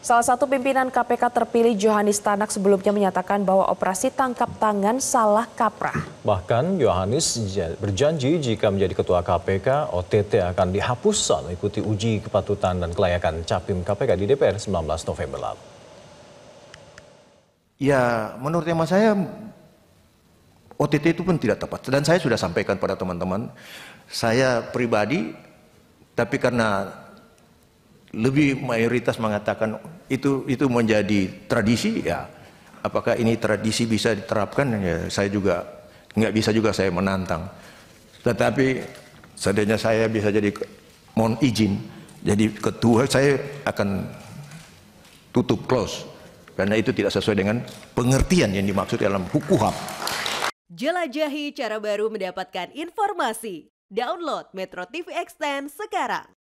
Salah satu pimpinan KPK terpilih Yohanis Tanak sebelumnya menyatakan bahwa operasi tangkap tangan salah kaprah. Bahkan Yohanis berjanji jika menjadi ketua KPK, OTT akan dihapus saat mengikuti uji kepatutan dan kelayakan capim KPK di DPR 19 November lalu. Ya, menurut tema saya OTT itu pun tidak tepat. Dan saya sudah sampaikan pada teman-teman, saya pribadi, tapi karena lebih mayoritas mengatakan itu itu menjadi tradisi ya apakah ini tradisi bisa diterapkan ya saya juga nggak bisa juga saya menantang tetapi seandainya saya bisa jadi mohon izin jadi ketua saya akan tutup close karena itu tidak sesuai dengan pengertian yang dimaksud dalam hukum. Jelajahi cara baru mendapatkan informasi. Download Metro TV Extend sekarang.